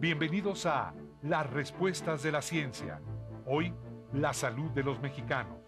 Bienvenidos a Las Respuestas de la Ciencia. Hoy, la salud de los mexicanos.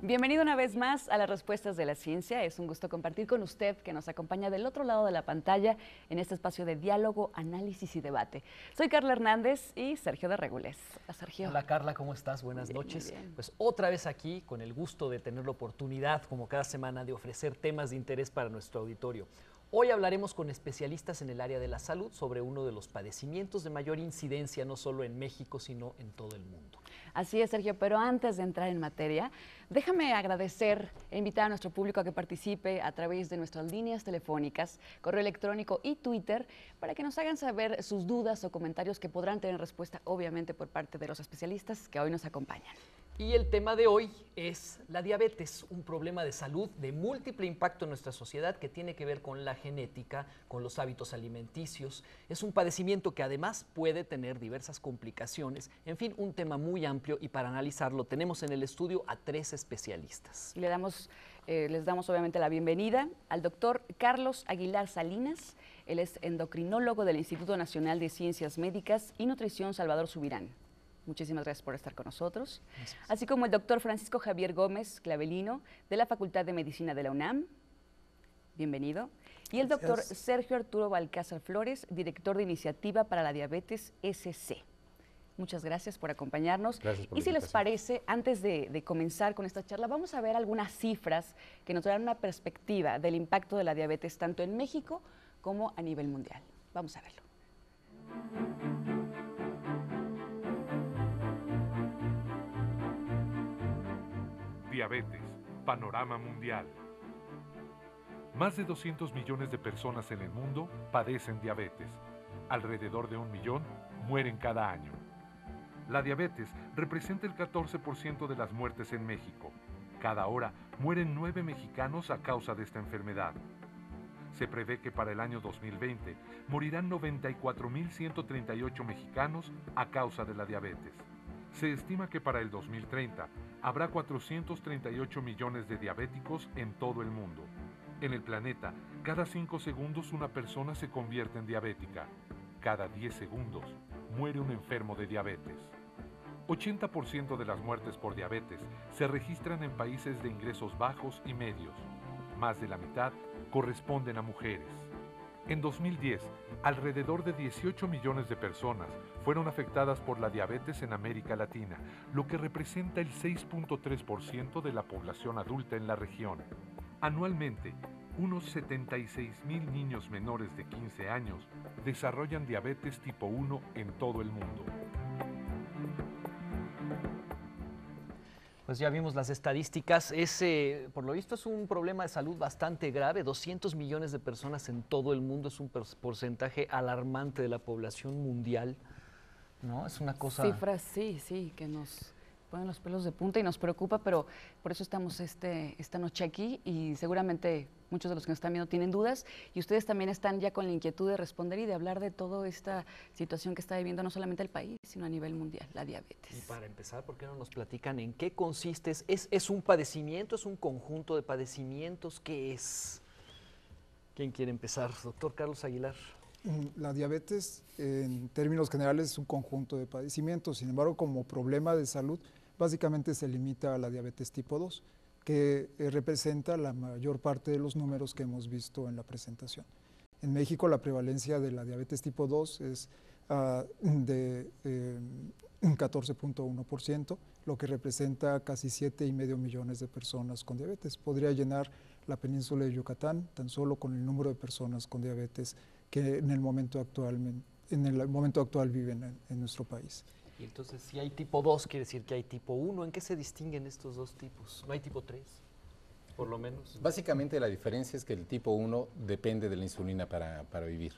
Bienvenido una vez más a las respuestas de la ciencia. Es un gusto compartir con usted que nos acompaña del otro lado de la pantalla en este espacio de diálogo, análisis y debate. Soy Carla Hernández y Sergio de Regules. Hola, Sergio. Hola Carla, ¿cómo estás? Buenas noches. Pues otra vez aquí con el gusto de tener la oportunidad, como cada semana, de ofrecer temas de interés para nuestro auditorio. Hoy hablaremos con especialistas en el área de la salud sobre uno de los padecimientos de mayor incidencia, no solo en México, sino en todo el mundo. Así es, Sergio, pero antes de entrar en materia, déjame agradecer e invitar a nuestro público a que participe a través de nuestras líneas telefónicas, correo electrónico y Twitter para que nos hagan saber sus dudas o comentarios que podrán tener respuesta, obviamente, por parte de los especialistas que hoy nos acompañan. Y el tema de hoy es la diabetes, un problema de salud de múltiple impacto en nuestra sociedad que tiene que ver con la genética, con los hábitos alimenticios. Es un padecimiento que además puede tener diversas complicaciones. En fin, un tema muy amplio y para analizarlo tenemos en el estudio a tres especialistas. damos, eh, les damos obviamente la bienvenida al doctor Carlos Aguilar Salinas. Él es endocrinólogo del Instituto Nacional de Ciencias Médicas y Nutrición Salvador Subirán. Muchísimas gracias por estar con nosotros. Así como el doctor Francisco Javier Gómez Clavelino, de la Facultad de Medicina de la UNAM. Bienvenido. Y el doctor Sergio Arturo Balcázar Flores, director de Iniciativa para la Diabetes SC. Muchas gracias por acompañarnos. y si les parece, antes de, comenzar con esta charla, vamos a ver algunas cifras que nos darán una perspectiva del impacto de la diabetes tanto en México como a nivel mundial. Vamos a verlo. Diabetes, panorama mundial. Más de 200 millones de personas en el mundo padecen diabetes. Alrededor de un millón mueren cada año. La diabetes representa el 14% de las muertes en México. Cada hora mueren nueve mexicanos a causa de esta enfermedad. Se prevé que para el año 2020 morirán 94.138 mexicanos a causa de la diabetes. Se estima que para el 2030 habrá 438 millones de diabéticos en todo el mundo. En el planeta, cada 5 segundos una persona se convierte en diabética. Cada 10 segundos muere un enfermo de diabetes. 80% de las muertes por diabetes se registran en países de ingresos bajos y medios. Más de la mitad corresponden a mujeres. En 2010, alrededor de 18 millones de personas fueron afectadas por la diabetes en América Latina, lo que representa el 6.3% de la población adulta en la región. Anualmente, unos 76 mil niños menores de 15 años desarrollan diabetes tipo 1 en todo el mundo. Pues ya vimos las estadísticas. Ese, por lo visto, es un problema de salud bastante grave. 200 millones de personas en todo el mundo es un porcentaje alarmante de la población mundial. ¿no? Es una cosa... Cifras, sí, sí, que nos ponen los pelos de punta y nos preocupa, pero por eso estamos este, esta noche aquí y seguramente muchos de los que nos están viendo tienen dudas y ustedes también están ya con la inquietud de responder y de hablar de toda esta situación que está viviendo no solamente el país, sino a nivel mundial, la diabetes. Y para empezar, ¿por qué no nos platican en qué consiste? ¿Es, es un padecimiento? ¿Es un conjunto de padecimientos? ¿Qué es? ¿Quién quiere empezar? Doctor Carlos Aguilar la diabetes en términos generales es un conjunto de padecimientos, sin embargo como problema de salud básicamente se limita a la diabetes tipo 2, que eh, representa la mayor parte de los números que hemos visto en la presentación. En México la prevalencia de la diabetes tipo 2 es ah, de eh, un 14.1%, lo que representa casi 7,5 millones de personas con diabetes. Podría llenar la península de Yucatán tan solo con el número de personas con diabetes que en el momento en el momento actual viven en, nuestro país. Y entonces, si hay tipo 2, quiere decir que hay tipo 1. ¿En qué se distinguen estos dos tipos? ¿No hay tipo 3? Por lo menos. Básicamente la diferencia es que el tipo 1 depende de la insulina para, vivir.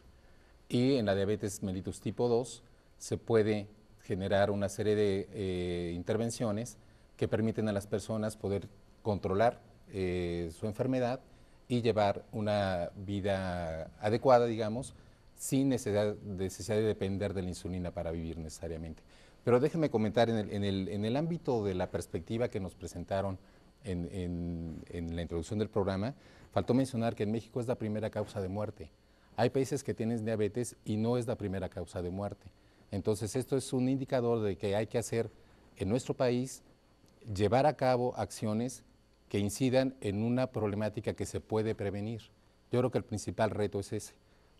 Y en la diabetes mellitus tipo 2 se puede generar una serie de eh, intervenciones que permiten a las personas poder controlar eh, su enfermedad y llevar una vida adecuada, digamos, sin necesidad, de depender de la insulina para vivir necesariamente. Pero déjenme comentar en el, en el, ámbito de la perspectiva que nos presentaron en, en, la introducción del programa, faltó mencionar que en México es la primera causa de muerte. Hay países que tienen diabetes y no es la primera causa de muerte. Entonces, esto es un indicador de que hay que hacer en nuestro país, llevar a cabo acciones que incidan en una problemática que se puede prevenir. Yo creo que el principal reto es ese,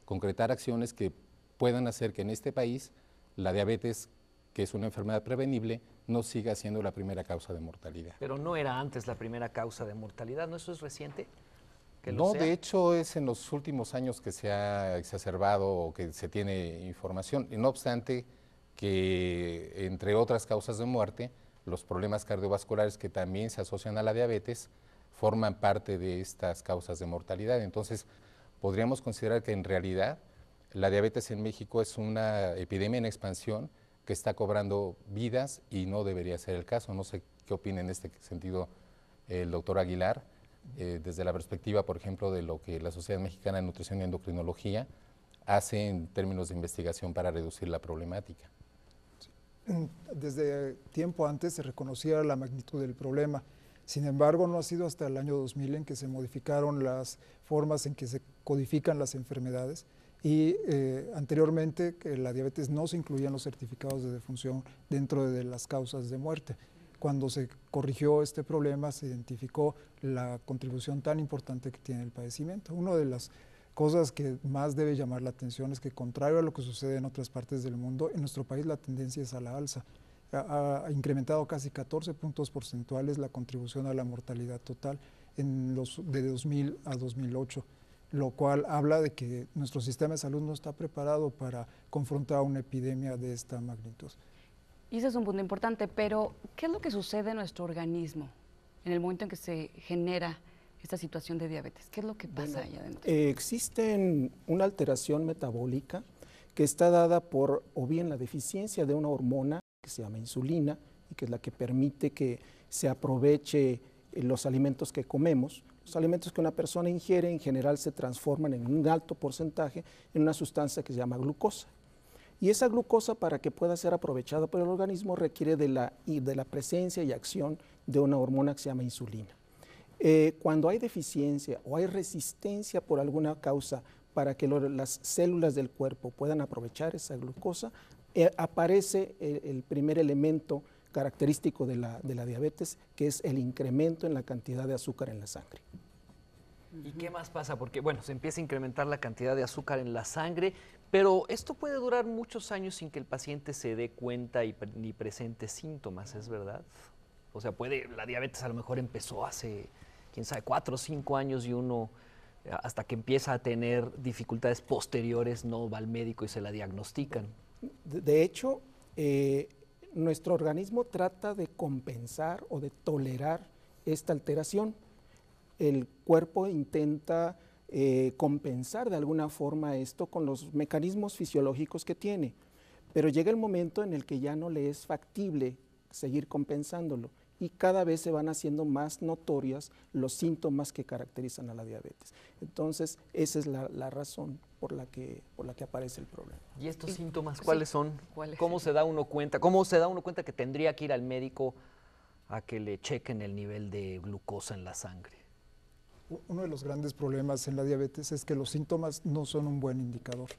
concretar acciones que puedan hacer que en este país la diabetes, que es una enfermedad prevenible, no siga siendo la primera causa de mortalidad. Pero no era antes la primera causa de mortalidad, ¿no? Eso es reciente. no, de hecho es en los últimos años que se ha exacerbado o que se tiene información. no obstante que, entre otras causas de muerte, los problemas cardiovasculares que también se asocian a la diabetes forman parte de estas causas de mortalidad. Entonces, podríamos considerar que en realidad la diabetes en México es una epidemia en expansión que está cobrando vidas y no debería ser el caso. No sé qué opina en este sentido el doctor Aguilar, eh, desde la perspectiva, por ejemplo, de lo que la Sociedad Mexicana de Nutrición y Endocrinología hace en términos de investigación para reducir la problemática desde tiempo antes se reconocía la magnitud del problema. Sin embargo, no ha sido hasta el año 2000 en que se modificaron las formas en que se codifican las enfermedades y eh, anteriormente que la diabetes no se incluía en los certificados de defunción dentro de las causas de muerte. Cuando se corrigió este problema se identificó la contribución tan importante que tiene el padecimiento. Uno de los cosas que más debe llamar la atención es que contrario a lo que sucede en otras partes del mundo, en nuestro país la tendencia es a la alza. Ha, incrementado casi 14 puntos porcentuales la contribución a la mortalidad total en los, de 2000 a 2008, lo cual habla de que nuestro sistema de salud no está preparado para confrontar una epidemia de esta magnitud. Y ese es un punto importante, pero ¿qué es lo que sucede en nuestro organismo en el momento en que se genera esta situación de diabetes? ¿Qué es lo que pasa ahí adentro? Eh, existe una alteración metabólica que está dada por o bien la deficiencia de una hormona que se llama insulina y que es la que permite que se aproveche eh, los alimentos que comemos. Los alimentos que una persona ingiere en general se transforman en un alto porcentaje en una sustancia que se llama glucosa. Y esa glucosa, para que pueda ser aprovechada por el organismo, requiere de la, de la presencia y acción de una hormona que se llama insulina. Eh, cuando hay deficiencia o hay resistencia por alguna causa para que las células del cuerpo puedan aprovechar esa glucosa, eh, aparece el, primer elemento característico de la, de la diabetes, que es el incremento en la cantidad de azúcar en la sangre. ¿Y qué más pasa? Porque, bueno, se empieza a incrementar la cantidad de azúcar en la sangre, pero esto puede durar muchos años sin que el paciente se dé cuenta y ni presente síntomas, ¿es verdad? O sea, puede, la diabetes a lo mejor empezó hace quién sabe, cuatro o cinco años y uno eh, hasta que empieza a tener dificultades posteriores no va al médico y se la diagnostican. De hecho, eh, nuestro organismo trata de compensar o de tolerar esta alteración. El cuerpo intenta eh, compensar de alguna forma esto con los mecanismos fisiológicos que tiene, pero llega el momento en el que ya no le es factible seguir compensándolo y cada vez se van haciendo más notorias los síntomas que caracterizan a la diabetes. Entonces, esa es la, razón por la, que, por la que aparece el problema. ¿Y estos síntomas cuáles son? ¿Cómo se da uno cuenta? ¿Cómo se da uno cuenta que tendría que ir al médico a que le chequen el nivel de glucosa en la sangre? Uno de los grandes problemas en la diabetes es que los síntomas no son un buen indicador.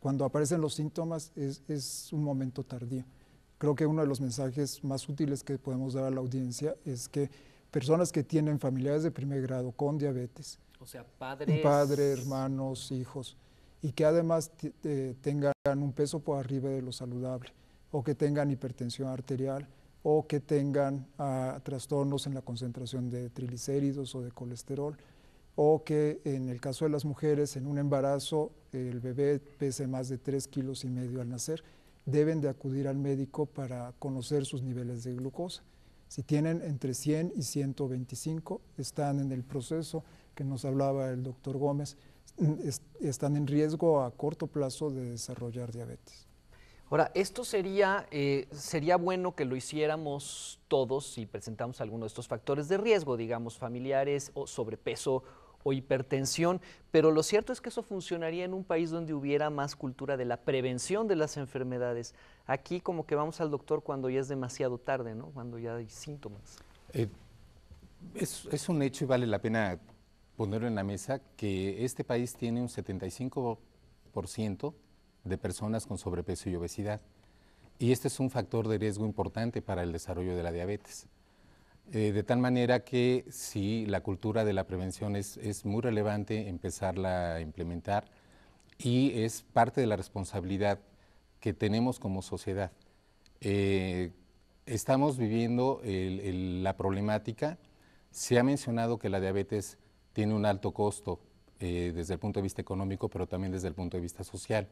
Cuando aparecen los síntomas es un momento tardío. Creo que uno de los mensajes más útiles que podemos dar a la audiencia es que personas que tienen familiares de primer grado con diabetes, o sea, padres, padre, hermanos, hijos, y que además tengan un peso por arriba de lo saludable, o que tengan hipertensión arterial, o que tengan ah, trastornos en la concentración de triglicéridos o de colesterol, o que en el caso de las mujeres, en un embarazo, el bebé pese más de 3 kilos y medio al nacer deben de acudir al médico para conocer sus niveles de glucosa. Si tienen entre 100 y 125, están en el proceso que nos hablaba el doctor Gómez, están en riesgo a corto plazo de desarrollar diabetes. Ahora, esto sería, eh, sería bueno que lo hiciéramos todos si presentamos alguno de estos factores de riesgo, digamos, familiares o sobrepeso o hipertensión, pero lo cierto es que eso funcionaría en un país donde hubiera más cultura de la prevención de las enfermedades. Aquí como que vamos al doctor cuando ya es demasiado tarde, ¿no? cuando ya hay síntomas. Eh, es, es un hecho y vale la pena ponerlo en la mesa que este país tiene un 75% de personas con sobrepeso y obesidad. Y este es un factor de riesgo importante para el desarrollo de la diabetes. Eh, de tal manera que sí, la cultura de la prevención es, muy relevante empezarla a implementar y es parte de la responsabilidad que tenemos como sociedad. Eh, estamos viviendo la problemática. Se ha mencionado que la diabetes tiene un alto costo eh, desde el punto de vista económico, pero también desde el punto de vista social.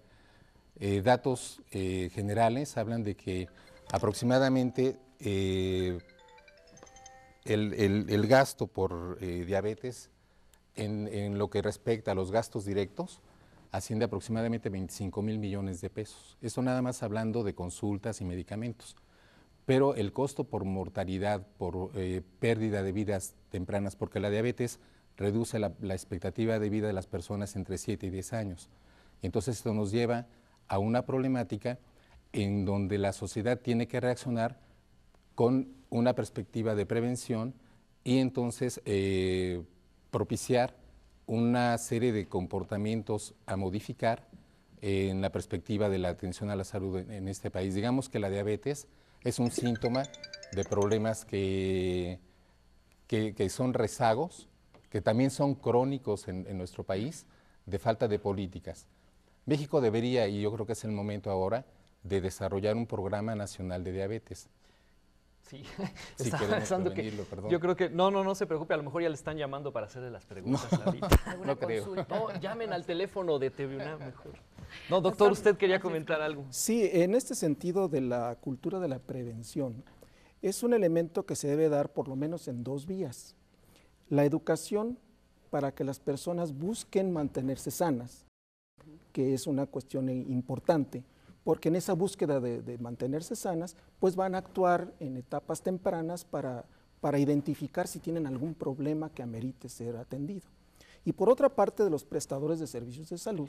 datos generales hablan de que aproximadamente el, el, el gasto por eh, diabetes en, en, lo que respecta a los gastos directos asciende aproximadamente 25 mil millones de pesos. Eso nada más hablando de consultas y medicamentos. Pero el costo por mortalidad, por eh, pérdida de vidas tempranas, porque la diabetes reduce la, la, expectativa de vida de las personas entre 7 y 10 años. Entonces esto nos lleva a una problemática en donde la sociedad tiene que reaccionar con una perspectiva de prevención y entonces eh, propiciar una serie de comportamientos a modificar en la perspectiva de la atención a la salud en, este país. Digamos que la diabetes es un síntoma de problemas que, son rezagos, que también son crónicos en, en nuestro país, de falta de políticas. México debería, y yo creo que es el momento ahora, de desarrollar un programa nacional de diabetes. Sí, sí pensando que yo creo que no, no, no se preocupe, a lo mejor ya le están llamando para hacerle las preguntas. No, creo. No, oh, llamen al teléfono de TVUNA mejor. No, doctor, usted quería comentar algo. Sí, en este sentido de la cultura de la prevención, es un elemento que se debe dar por lo menos en dos vías. La educación para que las personas busquen mantenerse sanas, que es una cuestión importante porque en esa búsqueda de, mantenerse sanas, pues van a actuar en etapas tempranas para, para identificar si tienen algún problema que amerite ser atendido. Y por otra parte, de los prestadores de servicios de salud,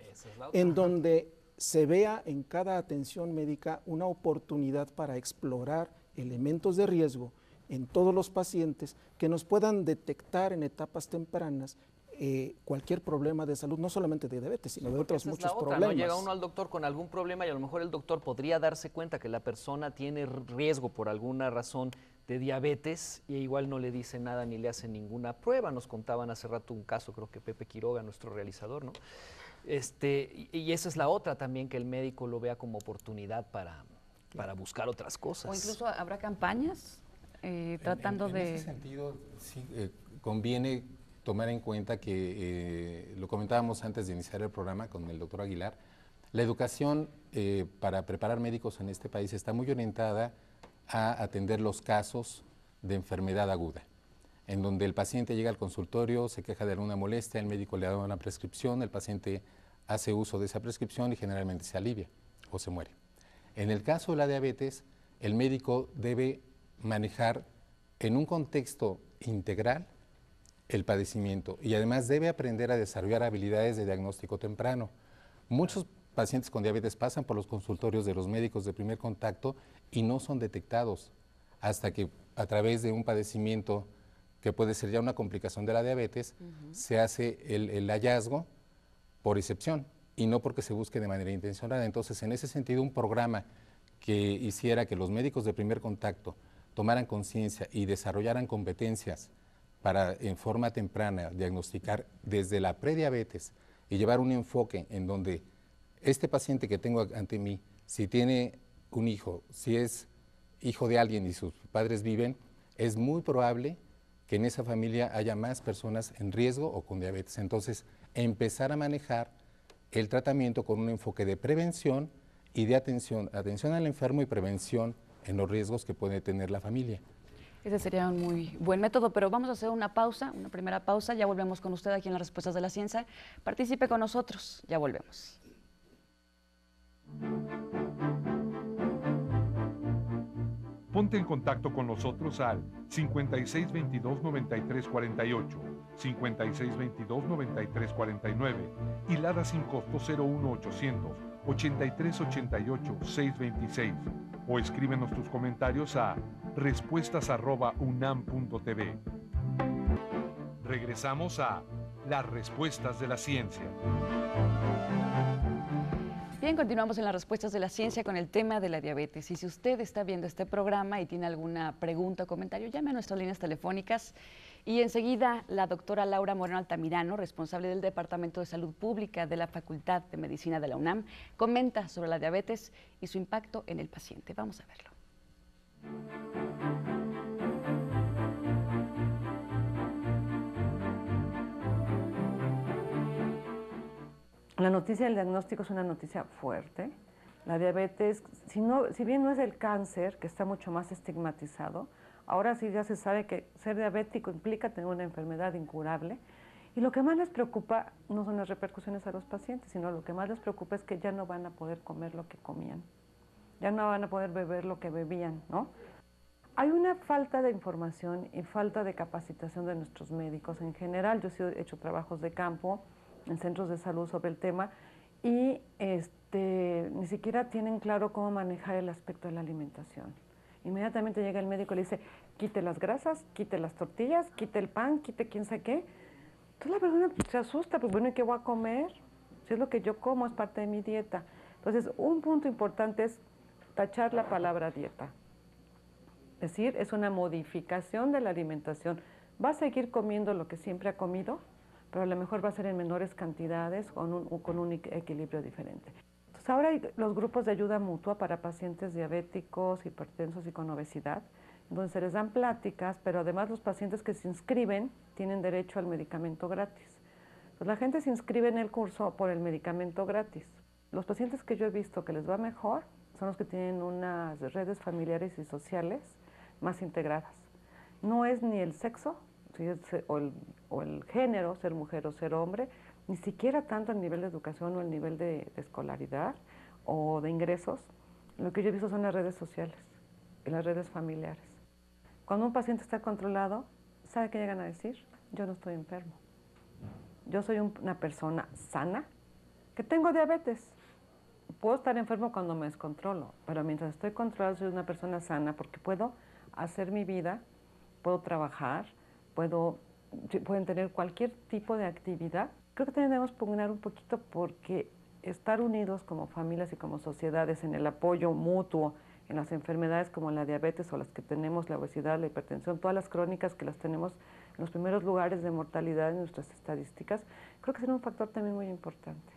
en donde se vea en cada atención médica una oportunidad para explorar elementos de riesgo en todos los pacientes que nos puedan detectar en etapas tempranas eh, cualquier problema de salud, no solamente de diabetes, sino de otros muchos problemas. ¿no? Llega uno al doctor con algún problema y a lo mejor el doctor podría darse cuenta que la persona tiene riesgo por alguna razón de diabetes y igual no le dice nada ni le hace ninguna prueba. Nos contaban hace rato un caso, creo que Pepe Quiroga, nuestro realizador, ¿no? Este, y, esa es la otra también, que el médico lo vea como oportunidad para, para buscar otras cosas. O incluso habrá campañas eh, tratando de... En ese sentido, eh, conviene tomar en cuenta que, eh, lo comentábamos antes de iniciar el programa con el doctor Aguilar, la educación eh, para preparar médicos en este país está muy orientada a atender los casos de enfermedad aguda, en donde el paciente llega al consultorio, se queja de alguna molestia, el médico le da una prescripción, el paciente hace uso de esa prescripción y generalmente se alivia o se muere. En el caso de la diabetes, el médico debe manejar en un contexto integral el padecimiento y además debe aprender a desarrollar habilidades de diagnóstico temprano. Muchos pacientes con diabetes pasan por los consultorios de los médicos de primer contacto y no son detectados hasta que a través de un padecimiento que puede ser ya una complicación de la diabetes, se hace el, el, hallazgo por excepción y no porque se busque de manera intencionada. Entonces, en ese sentido, un programa que hiciera que los médicos de primer contacto tomaran conciencia y desarrollaran competencias para en forma temprana diagnosticar desde la prediabetes y llevar un enfoque en donde este paciente que tengo ante mí, si tiene un hijo, si es hijo de alguien y sus padres viven, es muy probable que en esa familia haya más personas en riesgo o con diabetes. Entonces, empezar a manejar el tratamiento con un enfoque de prevención y de atención, atención al enfermo y prevención en los riesgos que puede tener la familia. Ese sería un muy buen método, pero vamos a hacer una pausa, una primera pausa, ya volvemos con usted aquí en las respuestas de la ciencia. Participe con nosotros, ya volvemos. Ponte en contacto con nosotros al 5622-9348, 5622-9349 y Lada sin costo 01800 8388 626 o escríbenos tus comentarios a respuestas respuestas.unam.tv. Regresamos a las respuestas de la ciencia. Bien, continuamos en las respuestas de la ciencia con el tema de la diabetes. Y si usted está viendo este programa y tiene alguna pregunta o comentario, llame a nuestras líneas telefónicas y enseguida la doctora Laura Moreno Altamirano, responsable del Departamento de Salud Pública de la Facultad de Medicina de la UNAM, comenta sobre la diabetes y su impacto en el paciente. Vamos a verlo. La noticia del diagnóstico es una noticia fuerte. La diabetes, si, si bien no es el cáncer, que está mucho más estigmatizado, Ahora sí ya se sabe que ser diabético implica tener una enfermedad incurable. Y lo que más les preocupa no son las repercusiones a los pacientes, sino lo que más les preocupa es que ya no van a poder comer lo que comían, ya no van a poder beber lo que bebían, ¿no? Hay una falta de información y falta de capacitación de nuestros médicos en general. Yo he hecho trabajos de campo en centros de salud sobre el tema y este, ni siquiera tienen claro cómo manejar el aspecto de la alimentación. Inmediatamente llega el médico y le dice, quite las grasas, quite las tortillas, quite el pan, quite quién sabe qué. Entonces la persona se asusta, pues bueno, ¿y qué voy a comer? Si es lo que yo como, es parte de mi dieta. Entonces, un punto importante es tachar la palabra dieta. Es decir, es una modificación de la alimentación. Va a seguir comiendo lo que siempre ha comido, pero a lo mejor va a ser en menores cantidades o con un equilibrio diferente. Pues ahora hay los grupos de ayuda mutua para pacientes diabéticos, hipertensos y con obesidad, donde se les dan pláticas, pero además los pacientes que se inscriben tienen derecho al medicamento gratis. Pues la gente se inscribe en el curso por el medicamento gratis. Los pacientes que yo he visto que les va mejor son los que tienen unas redes familiares y sociales más integradas. No es ni el sexo o el género, ser mujer o ser hombre, ni siquiera tanto el nivel de educación o el nivel de, escolaridad o de ingresos. Lo que yo he visto son las redes sociales y las redes familiares. Cuando un paciente está controlado, ¿sabe qué llegan a decir? Yo no estoy enfermo. Yo soy una persona sana que tengo diabetes. Puedo estar enfermo cuando me descontrolo, pero mientras estoy controlado soy una persona sana porque puedo hacer mi vida, puedo trabajar, puedo, pueden tener cualquier tipo de actividad creo que también debemos pugnar un poquito porque estar unidos como familias y como sociedades en el apoyo mutuo, en las enfermedades como la diabetes o las que tenemos, la obesidad, la hipertensión, todas las crónicas que las tenemos en los primeros lugares de mortalidad en nuestras estadísticas, creo que será un factor también muy importante.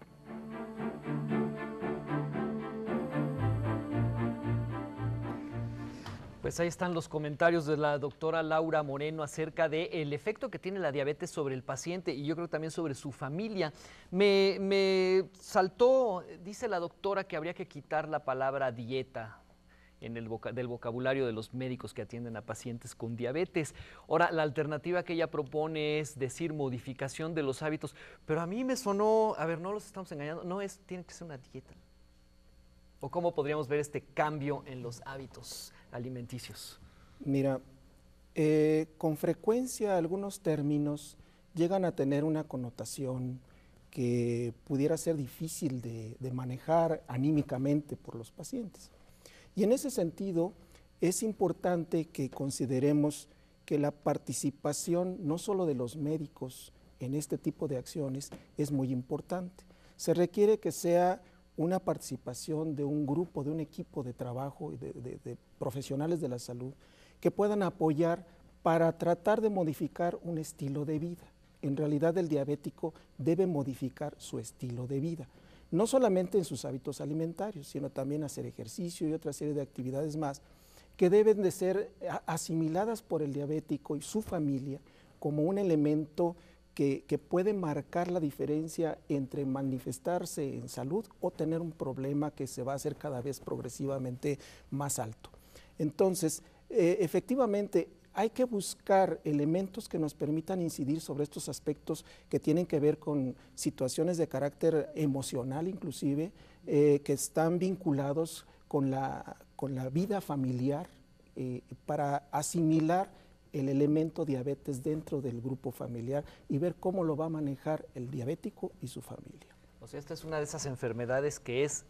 Pues ahí están los comentarios de la doctora Laura Moreno acerca del el efecto que tiene la diabetes sobre el paciente y yo creo también sobre su familia. Me, saltó, dice la doctora, que habría que quitar la palabra dieta en del vocabulario de los médicos que atienden a pacientes con diabetes. Ahora, la alternativa que ella propone es decir modificación de los hábitos, pero a mí me sonó, a ver, no los estamos engañando, no es, tiene que ser una dieta. ¿O cómo podríamos ver este cambio en los hábitos? alimenticios? Mira, eh, con frecuencia algunos términos llegan a tener una connotación que pudiera ser difícil de, de manejar anímicamente por los pacientes. Y en ese sentido, es importante que consideremos que la participación no solo de los médicos en este tipo de acciones es muy importante. Se requiere que sea una participación de un grupo, de un equipo de trabajo, de, de, de profesionales de la salud, que puedan apoyar para tratar de modificar un estilo de vida. En realidad el diabético debe modificar su estilo de vida, no solamente en sus hábitos alimentarios, sino también hacer ejercicio y otra serie de actividades más que deben de ser asimiladas por el diabético y su familia como un elemento que, puede marcar la diferencia entre manifestarse en salud o tener un problema que se va a hacer cada vez progresivamente más alto. Entonces, eh, efectivamente, hay que buscar elementos que nos permitan incidir sobre estos aspectos que tienen que ver con situaciones de carácter emocional inclusive, eh, que están vinculados con la, vida familiar, eh, para asimilar el elemento diabetes dentro del grupo familiar y ver cómo lo va a manejar el diabético y su familia. O sea, esta es una de esas enfermedades que es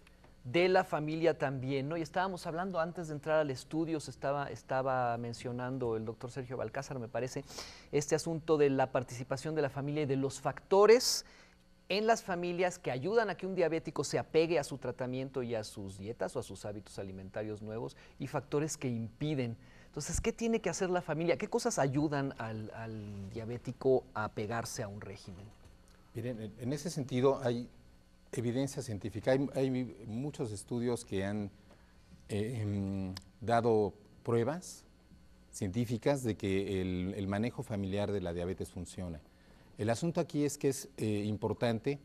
de la familia también, ¿no? Y estábamos hablando antes de entrar al estudio, se estaba, estaba mencionando el doctor Sergio Balcázar, me parece, este asunto de la participación de la familia y de los factores en las familias que ayudan a que un diabético se apegue a su tratamiento y a sus dietas o a sus hábitos alimentarios nuevos y factores que impiden entonces, ¿qué tiene que hacer la familia? ¿Qué cosas ayudan al, diabético a pegarse a un régimen? Miren, en ese sentido hay evidencia científica, hay, muchos estudios que han eh, em, dado pruebas científicas de que el, manejo familiar de la diabetes funciona. El asunto aquí es que es eh, importante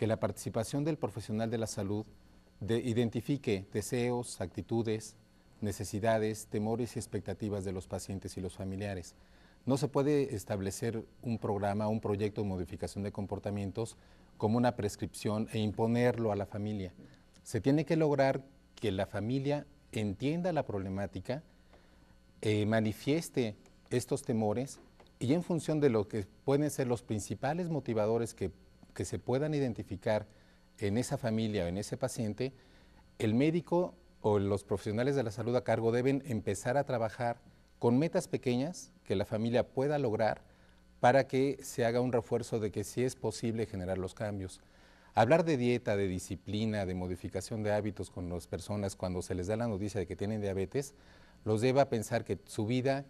que la participación del profesional de la salud identifique deseos, actitudes, necesidades, temores y expectativas de los pacientes y los familiares. No se puede establecer un programa, un proyecto de modificación de comportamientos como una prescripción e imponerlo a la familia. Se tiene que lograr que la familia entienda la problemática, eh, manifieste estos temores y en función de lo que pueden ser los principales motivadores que, que se puedan identificar en esa familia o en ese paciente, el médico o los profesionales de la salud a cargo deben empezar a trabajar con metas pequeñas que la familia pueda lograr para que se haga un refuerzo de que sí es posible generar los cambios. Hablar de dieta, de disciplina, de modificación de hábitos con las personas cuando se les da la noticia de que tienen diabetes, los lleva a pensar que su vida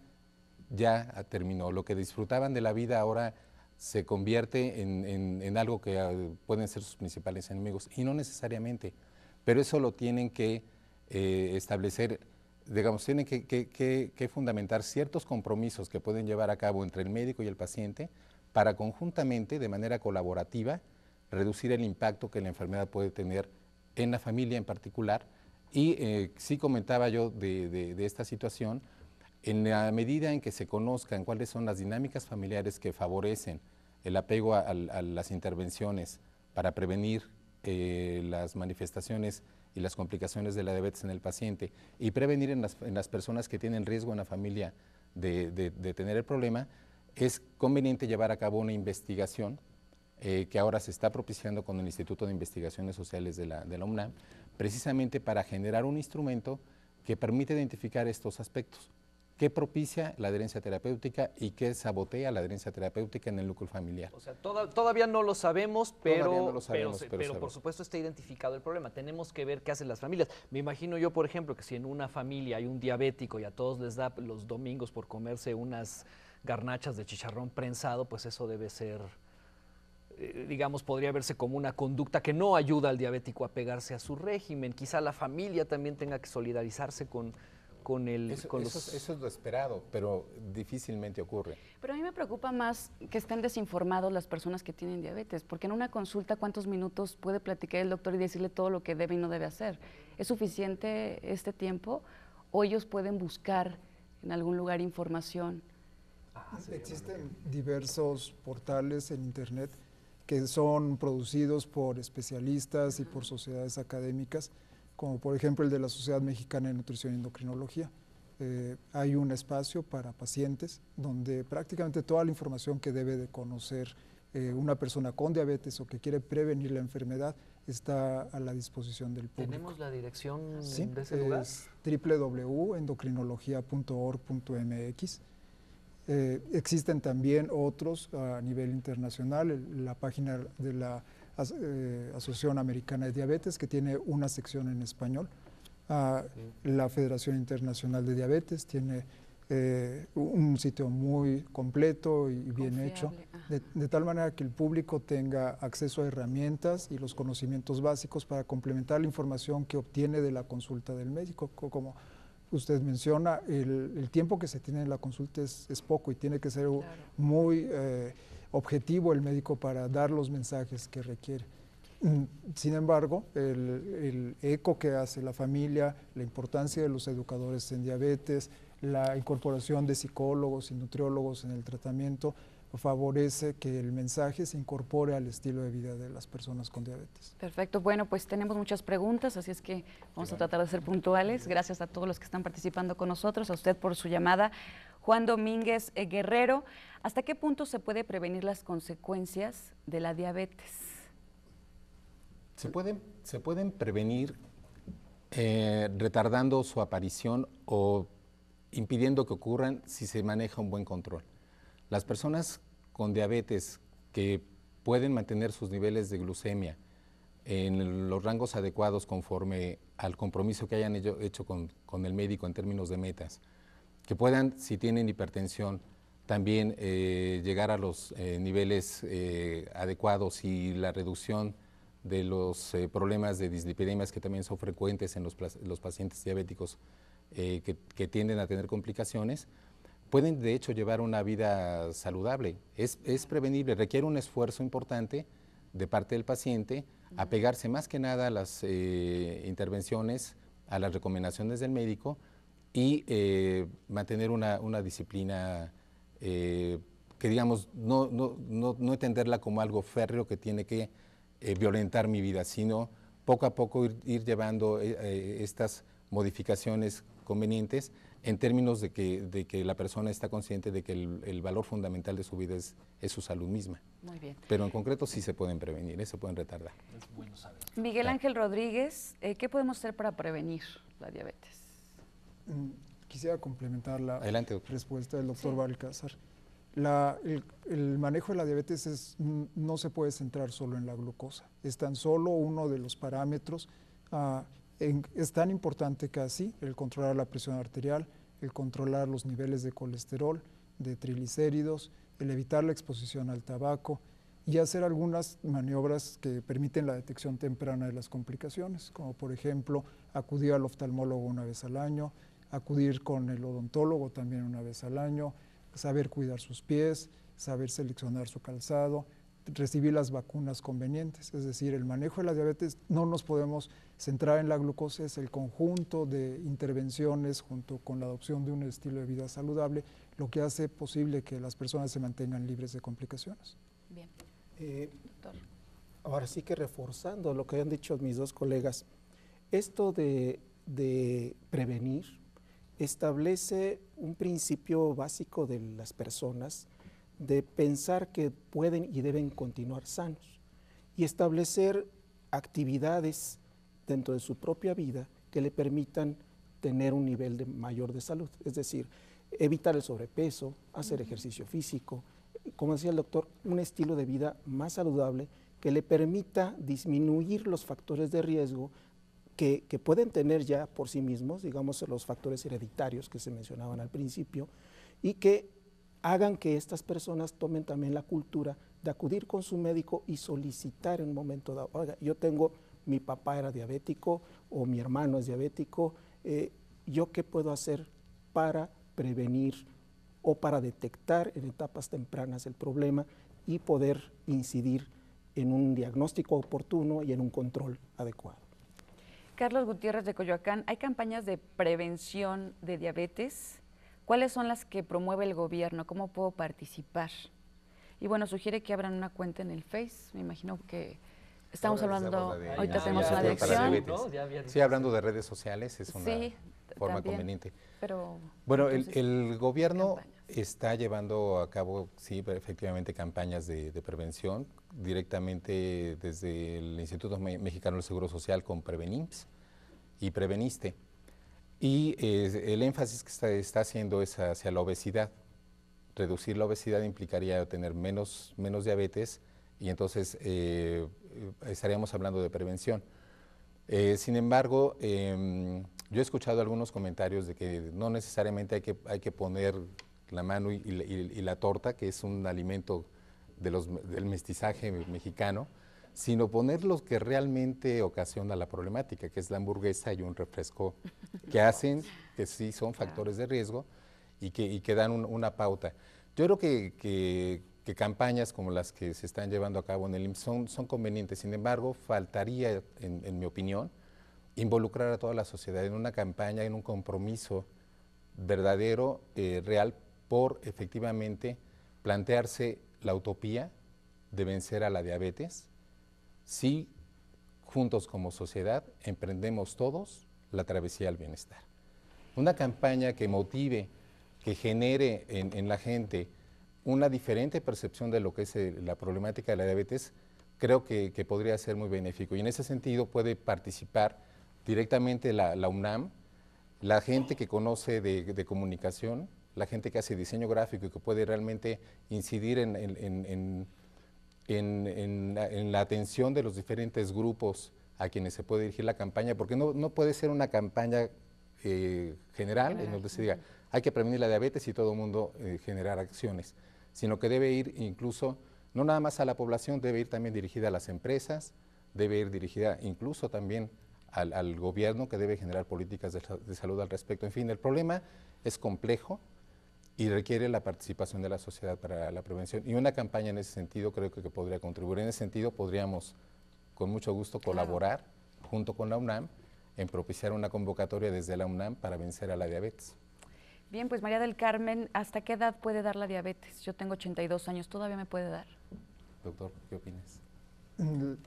ya terminó. Lo que disfrutaban de la vida ahora se convierte en, en, algo que ah, pueden ser sus principales enemigos, y no necesariamente, pero eso lo tienen que eh, establecer, digamos, tienen que, fundamentar ciertos compromisos que pueden llevar a cabo entre el médico y el paciente para conjuntamente, de manera colaborativa, reducir el impacto que la enfermedad puede tener en la familia en particular. Y eh, sí comentaba yo de, esta situación, en la medida en que se conozcan cuáles son las dinámicas familiares que favorecen el apego a, las intervenciones para prevenir eh, las manifestaciones y las complicaciones de la diabetes en el paciente y prevenir en las, personas que tienen riesgo en la familia de, tener el problema, es conveniente llevar a cabo una investigación eh, que ahora se está propiciando con el Instituto de Investigaciones Sociales de la, de la UNAM, precisamente para generar un instrumento que permite identificar estos aspectos. ¿Qué propicia la adherencia terapéutica y qué sabotea la adherencia terapéutica en el núcleo familiar. O sea, todavía no lo sabemos, pero por supuesto está identificado el problema. Tenemos que ver qué hacen las familias. Me imagino yo, por ejemplo, que si en una familia hay un diabético y a todos les da los domingos por comerse unas garnachas de chicharrón prensado, pues eso debe ser eh, digamos, podría verse como una conducta que no ayuda al diabético a pegarse a su régimen. Quizá la familia también tenga que solidarizarse con, con el... Eso, es lo esperado, pero difícilmente ocurre. Pero a mí me preocupa más que estén desinformados las personas que tienen diabetes, porque en una consulta cuántos minutos puede platicar el doctor y decirle todo lo que debe y no debe hacer. ¿Es suficiente este tiempo o ellos pueden buscar en algún lugar información? Ah, Existen diversos portales en Internet que son producidos por especialistas y por sociedades académicas como por ejemplo el de la Sociedad Mexicana de Nutrición y Endocrinología. Eh, hay un espacio para pacientes donde prácticamente toda la información que debe de conocer eh, una persona con diabetes o que quiere prevenir la enfermedad está a la disposición del público. ¿Tenemos la dirección de ese lugar? www.endocrinología.org.mx. Eh, existen también otros a nivel internacional, la página de la eh, Asociación Americana de Diabetes, que tiene una sección en español. Ah, la Federación Internacional de Diabetes tiene eh, un sitio muy completo y bien hecho, de, tal manera que el público tenga acceso a herramientas y los conocimientos básicos para complementar la información que obtiene de la consulta del médico. Como usted menciona, el, tiempo que se tiene en la consulta es, poco y tiene que ser muy... Eh, objetivo el médico para dar los mensajes que requiere. Mm, sin embargo, el, eco que hace la familia, la importancia de los educadores en diabetes, la incorporación de psicólogos y nutriólogos en el tratamiento, favorece que el mensaje se incorpore al estilo de vida de las personas con diabetes. Perfecto, bueno, pues tenemos muchas preguntas, así es que vamos a tratar de ser puntuales. Gracias a todos los que están participando con nosotros, a usted por su llamada. Juan Domínguez eh, Guerrero, ¿hasta qué punto se puede prevenir las consecuencias de la diabetes? Se pueden, se pueden prevenir eh, retardando su aparición o impidiendo que ocurran si se maneja un buen control. Las personas con diabetes que pueden mantener sus niveles de glucemia en los rangos adecuados conforme al compromiso que hayan hecho con, el médico en términos de metas, que puedan, si tienen hipertensión, también eh, llegar a los eh, niveles eh, adecuados y la reducción de los problemas de dislipidemias que también son frecuentes en los, pacientes diabéticos que tienden a tener complicaciones, pueden de hecho llevar una vida saludable. Es, prevenible, requiere un esfuerzo importante de parte del paciente, apegarse más que nada a las eh, intervenciones, a las recomendaciones del médico y eh, mantener una, disciplina eh, que digamos, no, entenderla como algo férreo que tiene que violentar mi vida, sino poco a poco ir llevando estas modificaciones convenientes en términos de que, de que la persona está consciente de que el, valor fundamental de su vida es, es, su salud misma. Muy bien. Pero en concreto sí se pueden prevenir, se pueden retardar. Miguel Ángel Rodríguez, eh, ¿qué podemos hacer para prevenir la diabetes? Mm, quisiera complementar la Adelante, respuesta del doctor Balcázar. el, manejo de la diabetes es, no se puede centrar solo en la glucosa, es tan solo uno de los parámetros. Ah, es tan importante que así, el controlar la presión arterial, el controlar los niveles de colesterol, de triglicéridos, el evitar la exposición al tabaco y hacer algunas maniobras que permiten la detección temprana de las complicaciones, como por ejemplo acudir al oftalmólogo una vez al año, acudir con el odontólogo también una vez al año, saber cuidar sus pies, saber seleccionar su calzado, recibir las vacunas convenientes. Es decir, el manejo de la diabetes no nos podemos centrar en la glucosa, es el conjunto de intervenciones junto con la adopción de un estilo de vida saludable lo que hace posible que las personas se mantengan libres de complicaciones. Bien. Eh, Doctor. Ahora sí que reforzando lo que han dicho mis dos colegas, esto de, de prevenir establece un principio básico de las personas de pensar que pueden y deben continuar sanos y establecer actividades dentro de su propia vida que le permitan tener un nivel de mayor de salud, es decir, evitar el sobrepeso, hacer ejercicio físico, como decía el doctor, un estilo de vida más saludable que le permita disminuir los factores de riesgo que, que, pueden tener ya por sí mismos, digamos los factores hereditarios que se mencionaban al principio, y que hagan que estas personas tomen también la cultura de acudir con su médico y solicitar en un momento dado, oiga, yo tengo, mi papá era diabético o mi hermano es diabético, eh, ¿yo qué puedo hacer para prevenir o para detectar en etapas tempranas el problema y poder incidir en un diagnóstico oportuno y en un control adecuado? Carlos Gutiérrez de Coyoacán, ¿hay campañas de prevención de diabetes? ¿Cuáles son las que promueve el gobierno? ¿Cómo puedo participar? Y bueno, sugiere que abran una cuenta en el Face. Me imagino que estamos hablando, ahorita tenemos ya, una Sí, hablando de redes sociales es una forma conveniente. Pero, bueno, el, gobierno está llevando a cabo, sí, efectivamente, campañas de, prevención directamente desde el Instituto Mexicano del Seguro Social con Prevenims y Preveniste y eh, el énfasis que está, haciendo es hacia la obesidad. Reducir la obesidad implicaría tener menos, diabetes y entonces eh, estaríamos hablando de prevención. Eh, sin embargo, em, yo he escuchado algunos comentarios de que no necesariamente hay que, poner la mano y, la torta, que es un alimento del mestizaje mexicano, sino poner lo que realmente ocasiona la problemática, que es la hamburguesa y un refresco que hacen, que sí son factores de riesgo y que, dan una pauta. Yo creo que, que, campañas como las que se están llevando a cabo en el IMSS son, son convenientes, sin embargo, faltaría, en, mi opinión, involucrar a toda la sociedad en una campaña, en un compromiso verdadero, eh, real, por efectivamente plantearse la utopía de vencer a la diabetes, si juntos como sociedad emprendemos todos la travesía al bienestar. Una campaña que motive, que genere en, la gente una diferente percepción de lo que es eh, la problemática de la diabetes, creo que, podría ser muy benéfico. Y en ese sentido puede participar directamente la, UNAM, la gente que conoce de, comunicación, la gente que hace diseño gráfico y que puede realmente incidir en en, la, atención de los diferentes grupos a quienes se puede dirigir la campaña, porque no, puede ser una campaña eh, general, en donde se diga, hay que prevenir la diabetes y todo el mundo eh, generar acciones, sino que debe ir incluso, no nada más a la población, debe ir también dirigida a las empresas, debe ir dirigida incluso también al, gobierno que debe generar políticas de salud al respecto. En fin, el problema es complejo, y requiere la participación de la sociedad para la prevención. Y una campaña en ese sentido creo que, podría contribuir. En ese sentido podríamos con mucho gusto colaborar junto con la UNAM en propiciar una convocatoria desde la UNAM para vencer a la diabetes. Bien, pues María del Carmen, ¿hasta qué edad puede dar la diabetes? Yo tengo 82 años, ¿todavía me puede dar? Doctor, ¿qué opinas?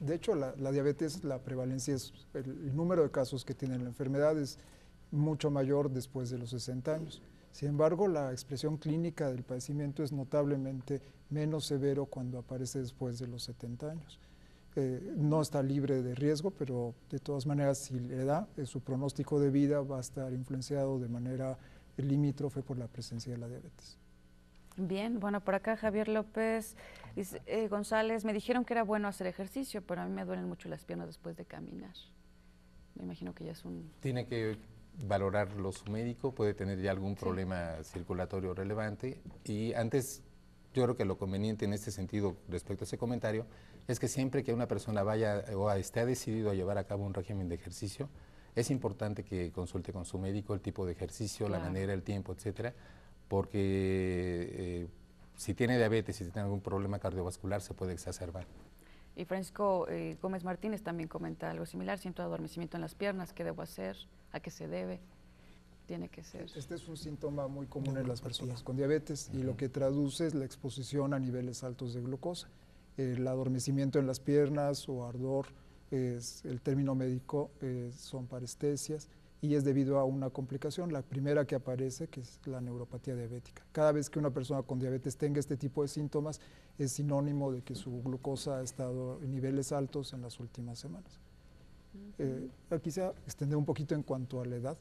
De hecho, la, diabetes, la prevalencia es, el, número de casos que tiene la enfermedad es mucho mayor después de los 60 años. Sin embargo, la expresión clínica del padecimiento es notablemente menos severo cuando aparece después de los 70 años. Eh, no está libre de riesgo, pero de todas maneras, si le da, eh, su pronóstico de vida va a estar influenciado de manera limítrofe por la presencia de la diabetes. Bien, bueno, por acá Javier López dice, eh, González, me dijeron que era bueno hacer ejercicio, pero a mí me duelen mucho las piernas después de caminar. Me imagino que ya es un... Tiene que valorarlo su médico, puede tener ya algún problema circulatorio relevante y antes yo creo que lo conveniente en este sentido respecto a ese comentario es que siempre que una persona vaya o esté decidido a llevar a cabo un régimen de ejercicio, es importante que consulte con su médico el tipo de ejercicio, la manera, el tiempo, etcétera, porque eh, si tiene diabetes, si tiene algún problema cardiovascular, se puede exacerbar. Y Francisco eh, Gómez Martínez también comenta algo similar, siento adormecimiento en las piernas, ¿qué debo hacer? ¿A qué se debe? Tiene que ser. Este es un síntoma muy común en las personas con diabetes y lo que traduce es la exposición a niveles altos de glucosa. El adormecimiento en las piernas o ardor, es, el término médico eh, son parestesias y es debido a una complicación, la primera que aparece, que es la neuropatía diabética. Cada vez que una persona con diabetes tenga este tipo de síntomas, es sinónimo de que su glucosa ha estado en niveles altos en las últimas semanas. Aquí eh, se extender un poquito en cuanto a la edad.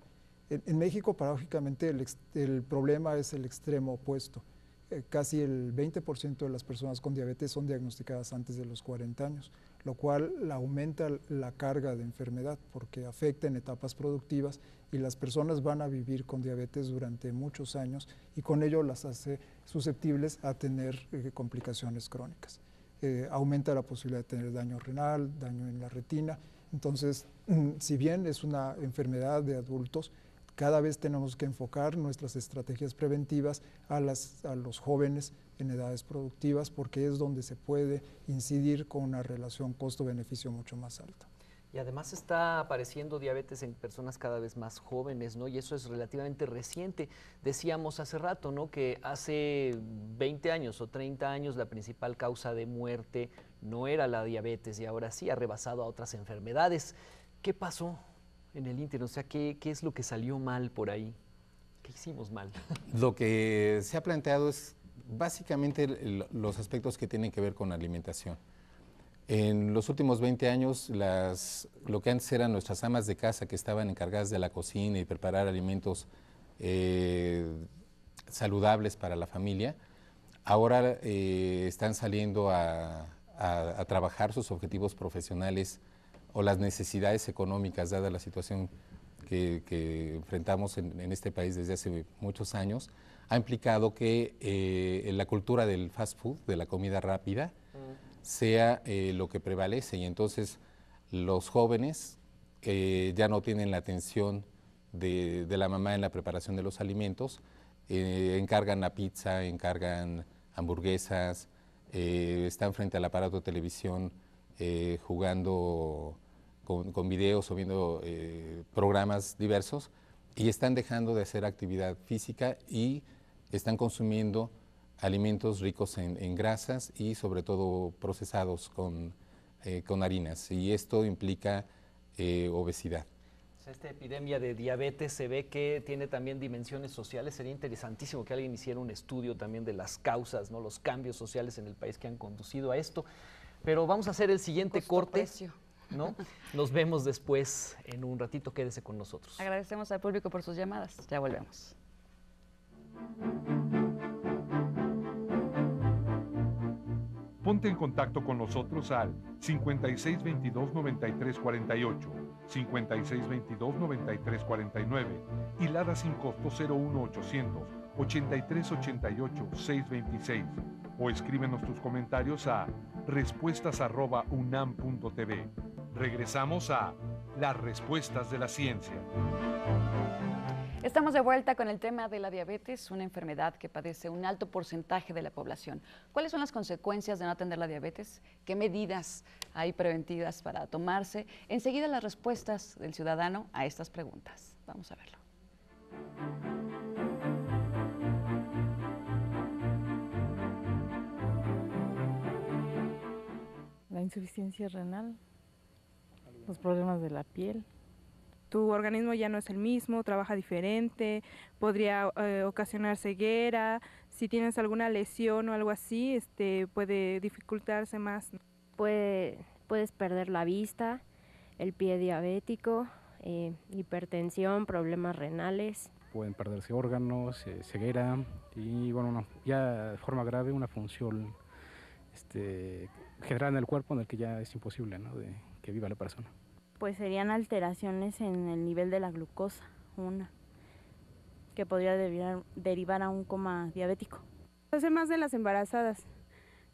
En, México, paradójicamente, el, problema es el extremo opuesto. Eh, casi el 20% de las personas con diabetes son diagnosticadas antes de los 40 años lo cual aumenta la carga de enfermedad porque afecta en etapas productivas y las personas van a vivir con diabetes durante muchos años y con ello las hace susceptibles a tener eh, complicaciones crónicas. Eh, aumenta la posibilidad de tener daño renal, daño en la retina. Entonces, mm, si bien es una enfermedad de adultos, cada vez tenemos que enfocar nuestras estrategias preventivas a los jóvenes en edades productivas porque es donde se puede incidir con una relación costo-beneficio mucho más alta. Y además está apareciendo diabetes en personas cada vez más jóvenes, ¿no? Y eso es relativamente reciente. Decíamos hace rato, ¿no? Que hace 20 años o 30 años la principal causa de muerte no era la diabetes y ahora sí ha rebasado a otras enfermedades. ¿Qué pasó en el inter O sea, ¿qué, qué es lo que salió mal por ahí? ¿Qué hicimos mal? Lo que se ha planteado es básicamente los aspectos que tienen que ver con alimentación. En los últimos 20 años, lo que antes eran nuestras amas de casa que estaban encargadas de la cocina y preparar alimentos eh, saludables para la familia, ahora eh, están saliendo a, trabajar sus objetivos profesionales o las necesidades económicas, dada la situación que, enfrentamos en, este país desde hace muchos años ha implicado que eh, la cultura del fast food, de la comida rápida, sea eh, lo que prevalece y entonces los jóvenes ya no tienen la atención de, la mamá en la preparación de los alimentos, eh, encargan la pizza, encargan hamburguesas, están frente al aparato de televisión jugando con, con, videos o viendo programas diversos y están dejando de hacer actividad física y están consumiendo alimentos ricos en, grasas y sobre todo procesados con, eh, harinas y esto implica eh, obesidad. Esta epidemia de diabetes se ve que tiene también dimensiones sociales. Sería interesantísimo que alguien hiciera un estudio también de las causas, ¿no? los cambios sociales en el país que han conducido a esto. Pero vamos a hacer el siguiente corte. ¿no? Nos vemos después en un ratito, quédese con nosotros. Agradecemos al público por sus llamadas, ya volvemos. Ponte en contacto con nosotros al 5622-9348, 5622-9349 y Lada sin costo 01800 8388-626 o escríbenos tus comentarios a respuestas.unam.tv. Regresamos a las respuestas de la ciencia. Estamos de vuelta con el tema de la diabetes, una enfermedad que padece un alto porcentaje de la población. ¿Cuáles son las consecuencias de no atender la diabetes? ¿Qué medidas hay preventivas para tomarse? Enseguida las respuestas del ciudadano a estas preguntas. Vamos a verlo. insuficiencia renal, los problemas de la piel. Tu organismo ya no es el mismo, trabaja diferente, podría eh, ocasionar ceguera, si tienes alguna lesión o algo así, este, puede dificultarse más. Puede, puedes perder la vista, el pie diabético, eh, hipertensión, problemas renales. Pueden perderse órganos, eh, ceguera y bueno, ya de forma grave una función este, generar en el cuerpo en el que ya es imposible de que viva la persona. Pues serían alteraciones en el nivel de la glucosa, una, que podría derivar, a un coma diabético. Hace más de las embarazadas,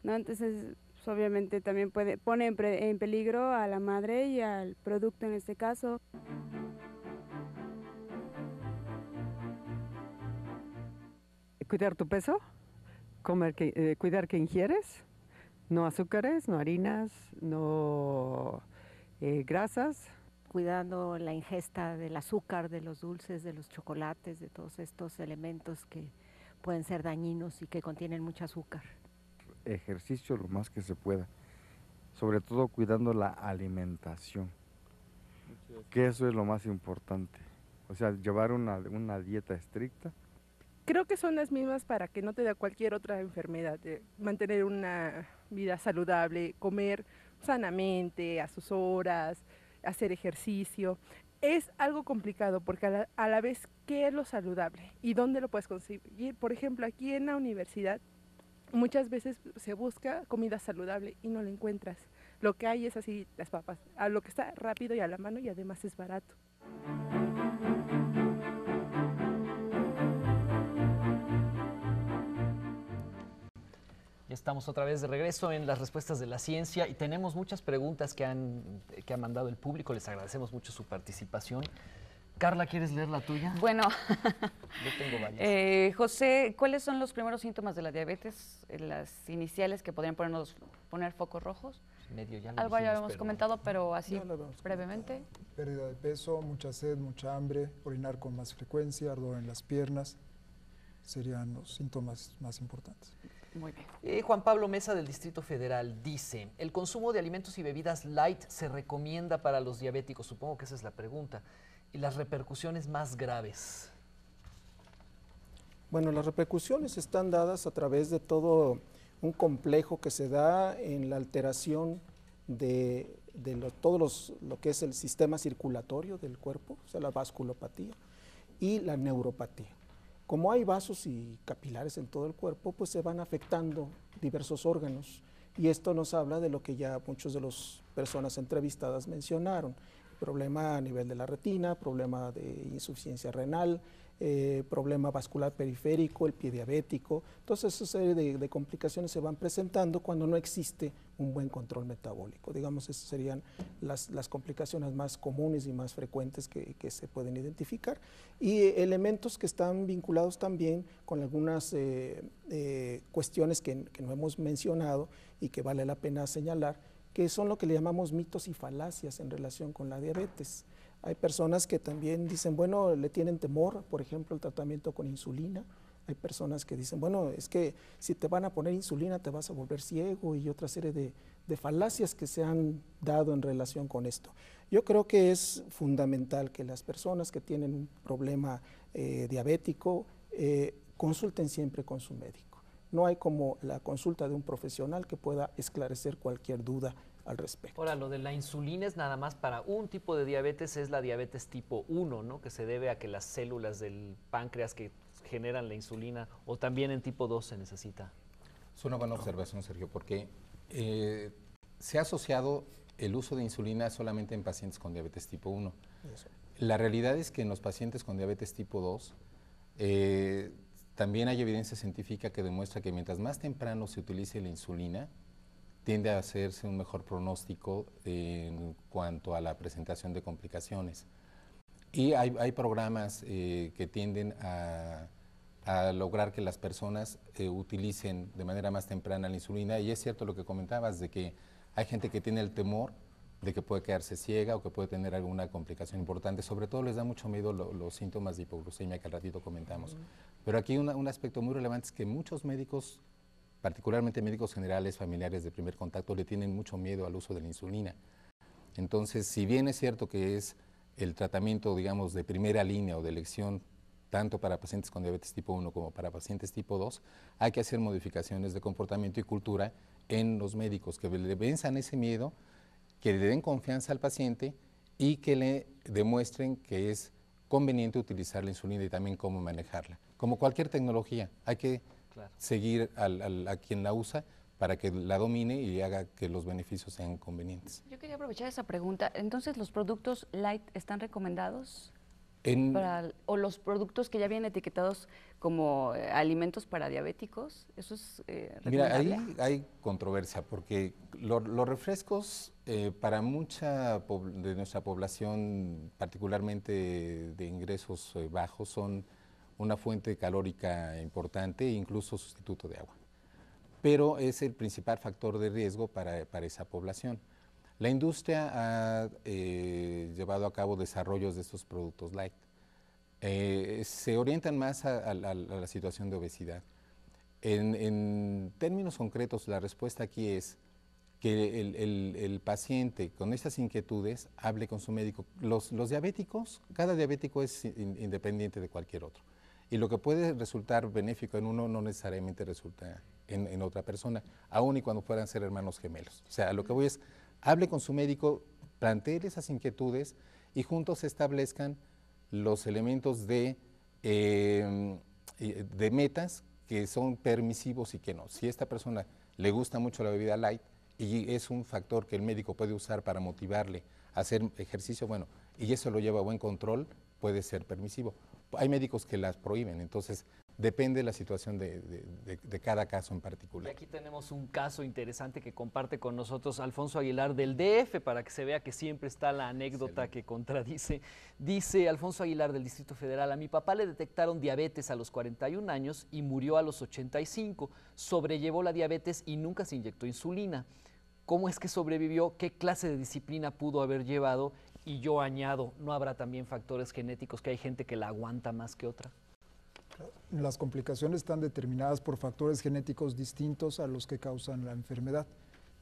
Entonces, obviamente también puede, pone en, peligro a la madre y al producto en este caso. Cuidar tu peso, comer eh, cuidar que ingieres, no azúcares, no harinas, no eh, grasas. Cuidando la ingesta del azúcar, de los dulces, de los chocolates, de todos estos elementos que pueden ser dañinos y que contienen mucho azúcar. Ejercicio lo más que se pueda, sobre todo cuidando la alimentación, que eso es lo más importante. O sea, llevar una, una dieta estricta, creo que son las mismas para que no te da cualquier otra enfermedad, mantener una vida saludable, comer sanamente, a sus horas, hacer ejercicio. Es algo complicado porque a la, vez, ¿qué es lo saludable? ¿Y dónde lo puedes conseguir? Por ejemplo, aquí en la universidad muchas veces se busca comida saludable y no la encuentras. Lo que hay es así, las papas, lo que está rápido y a la mano y además es barato. Ya estamos otra vez de regreso en las respuestas de la ciencia y tenemos muchas preguntas que que ha mandado el público. Les agradecemos mucho su participación. Carla, ¿quieres leer la tuya? Bueno, yo tengo varias. Eh, José, ¿cuáles son los primeros síntomas de la diabetes? Las iniciales que podrían ponernos poner focos rojos. Medio ya Algo ya lo hemos comentado, pero así brevemente. Pérdida de peso, mucha sed, mucha hambre, orinar con más frecuencia, ardor en las piernas, serían los síntomas más importantes. Eh, Juan Pablo Mesa del Distrito Federal dice, el consumo de alimentos y bebidas light se recomienda para los diabéticos, supongo que esa es la pregunta, y las repercusiones más graves. Bueno, las repercusiones están dadas a través de todo un complejo que se da en la alteración de, todo lo que es el sistema circulatorio del cuerpo, o sea, la vasculopatía y la neuropatía. Como hay vasos y capilares en todo el cuerpo, pues se van afectando diversos órganos. Y esto nos habla de lo que ya muchas de las personas entrevistadas mencionaron. Problema a nivel de la retina, problema de insuficiencia renal, eh, problema vascular periférico, el pie diabético. Entonces, esa serie de, de complicaciones se van presentando cuando no existe un buen control metabólico. Digamos, esas serían las, las complicaciones más comunes y más frecuentes que, que, se pueden identificar. Y eh, elementos que están vinculados también con algunas eh, eh, cuestiones que, que no hemos mencionado y que vale la pena señalar, que son lo que le llamamos mitos y falacias en relación con la diabetes. Hay personas que también dicen, bueno, le tienen temor, por ejemplo, el tratamiento con insulina hay personas que dicen, bueno, es que si te van a poner insulina te vas a volver ciego y otra serie de, falacias que se han dado en relación con esto. Yo creo que es fundamental que las personas que tienen un problema eh, diabético eh, consulten siempre con su médico. No hay como la consulta de un profesional que pueda esclarecer cualquier duda al respecto. Ahora, lo de la insulina es nada más para un tipo de diabetes, es la diabetes tipo 1, ¿no? Que se debe a que las células del páncreas que generan la insulina o también en tipo 2 se necesita? Es una buena observación, Sergio, porque eh, se ha asociado el uso de insulina solamente en pacientes con diabetes tipo 1. La realidad es que en los pacientes con diabetes tipo 2 eh, también hay evidencia científica que demuestra que mientras más temprano se utilice la insulina, tiende a hacerse un mejor pronóstico en cuanto a la presentación de complicaciones. Y hay, hay programas eh, que tienden a, lograr que las personas eh, utilicen de manera más temprana la insulina. Y es cierto lo que comentabas, de que hay gente que tiene el temor de que puede quedarse ciega o que puede tener alguna complicación importante. Sobre todo les da mucho miedo los síntomas de hipoglucemia que al ratito comentamos. Pero aquí un aspecto muy relevante es que muchos médicos, particularmente médicos generales, familiares de primer contacto, le tienen mucho miedo al uso de la insulina. Entonces, si bien es cierto que es el tratamiento, digamos, de primera línea o de elección, tanto para pacientes con diabetes tipo 1 como para pacientes tipo 2, hay que hacer modificaciones de comportamiento y cultura en los médicos, que le venzan ese miedo, que le den confianza al paciente y que le demuestren que es conveniente utilizar la insulina y también cómo manejarla. Como cualquier tecnología, hay que seguir al, a quien la usa para que la domine y haga que los beneficios sean convenientes. Yo quería aprovechar esa pregunta. Entonces, ¿los productos light están recomendados? o los productos que ya vienen etiquetados como eh, alimentos para diabéticos, eso es... Eh, Mira, ahí hay controversia porque los refrescos eh, para mucha de nuestra población, particularmente de ingresos bajos, son una fuente calórica importante e incluso sustituto de agua pero es el principal factor de riesgo para, para esa población. La industria ha eh, llevado a cabo desarrollos de estos productos light. Eh, se orientan más a, la, situación de obesidad. En, términos concretos, la respuesta aquí es que el, paciente con estas inquietudes hable con su médico. Los, los diabéticos, cada diabético es independiente de cualquier otro. Y lo que puede resultar benéfico en uno no necesariamente resulta en, otra persona, aun y cuando puedan ser hermanos gemelos. O sea, lo que voy es, hable con su médico, plantee esas inquietudes y juntos establezcan los elementos de, em, eh, de metas que son permisivos y que no. Si esta persona le gusta mucho la bebida light y es un factor que el médico puede usar para motivarle a hacer ejercicio, bueno, y eso lo lleva a buen control, puede ser permisivo. Hay médicos que las prohíben, entonces depende de la situación de, cada caso en particular. aquí tenemos un caso interesante que comparte con nosotros Alfonso Aguilar del DF, para que se vea que siempre está la anécdota que contradice. Dice Alfonso Aguilar del Distrito Federal, a mi papá le detectaron diabetes a los 41 años y murió a los 85, sobrellevó la diabetes y nunca se inyectó insulina. ¿Cómo es que sobrevivió? ¿Qué clase de disciplina pudo haber llevado? Y yo añado, ¿no habrá también factores genéticos que hay gente que la aguanta más que otra? Las complicaciones están determinadas por factores genéticos distintos a los que causan la enfermedad.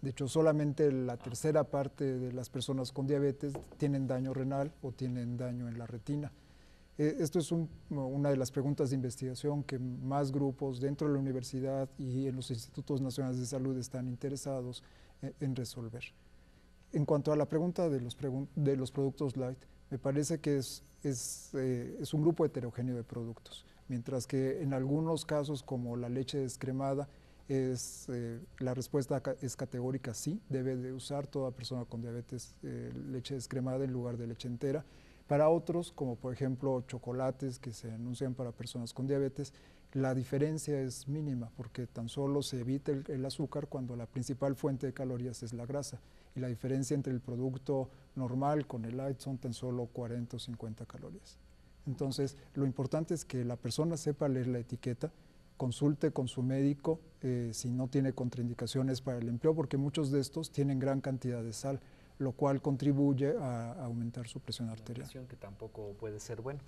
De hecho, solamente la tercera parte de las personas con diabetes tienen daño renal o tienen daño en la retina. Eh, esto es una de las preguntas de investigación que más grupos dentro de la universidad y en los institutos nacionales de salud están interesados eh, en, resolver. En cuanto a la pregunta de los, productos light, me parece que es eh, un grupo heterogéneo de productos mientras que en algunos casos como la leche descremada es, eh, la respuesta es categórica sí, debe de usar toda persona con diabetes eh, leche descremada en lugar de leche entera. Para otros, como por ejemplo chocolates que se anuncian para personas con diabetes, la diferencia es mínima porque tan solo se evita el, azúcar cuando la principal fuente de calorías es la grasa y la diferencia entre el producto normal con el light son tan solo 40 o 50 calorías. Entonces, lo importante es que la persona sepa leer la etiqueta, consulte con su médico eh, si no tiene contraindicaciones para el empleo, porque muchos de estos tienen gran cantidad de sal lo cual contribuye a, aumentar su presión arterial. que tampoco puede ser bueno.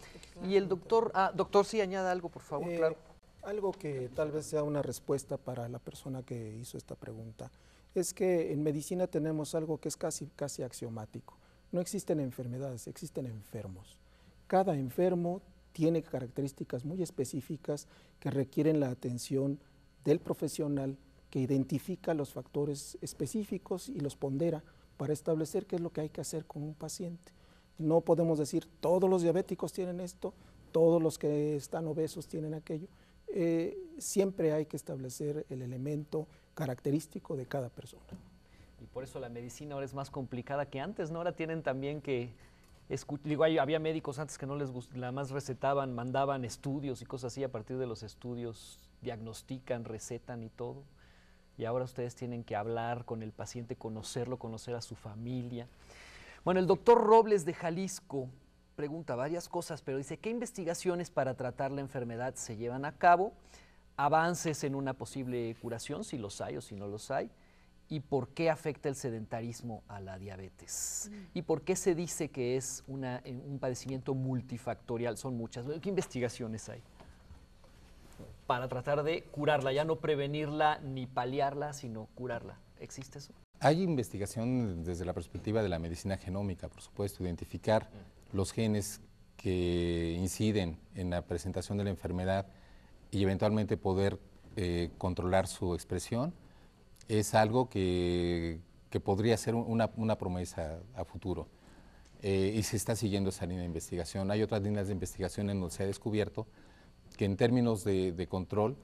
Y el doctor, ah, doctor, si añada algo, por favor, eh, claro. Algo que tal vez sea una respuesta para la persona que hizo esta pregunta es que en medicina tenemos algo que es casi, casi axiomático. No existen enfermedades, existen enfermos cada enfermo tiene características muy específicas que requieren la atención del profesional que identifica los factores específicos y los pondera para establecer qué es lo que hay que hacer con un paciente. No podemos decir todos los diabéticos tienen esto, todos los que están obesos tienen aquello. Eh, siempre hay que establecer el elemento característico de cada persona. Y por eso la medicina ahora es más complicada que antes, ¿no? Ahora tienen también que digo, había médicos antes que no les gustaba, nada más recetaban, mandaban estudios y cosas así, a partir de los estudios diagnostican, recetan y todo. Y ahora ustedes tienen que hablar con el paciente, conocerlo, conocer a su familia. Bueno, el doctor Robles de Jalisco pregunta varias cosas, pero dice, ¿qué investigaciones para tratar la enfermedad se llevan a cabo? Avances en una posible curación, si los hay o si no los hay y por qué afecta el sedentarismo a la diabetes mm. y por qué se dice que es eh, un padecimiento multifactorial. Son muchas. ¿Qué investigaciones hay? Para tratar de curarla, ya no prevenirla ni paliarla, sino curarla. ¿Existe eso? Hay investigación desde la perspectiva de la medicina genómica, por supuesto, identificar mm. los genes que inciden en la presentación de la enfermedad y eventualmente poder eh, controlar su expresión es algo que, podría ser una, promesa a futuro. Eh, y se está siguiendo esa línea de investigación. Hay otras líneas de investigación en donde se ha descubierto que en términos de, control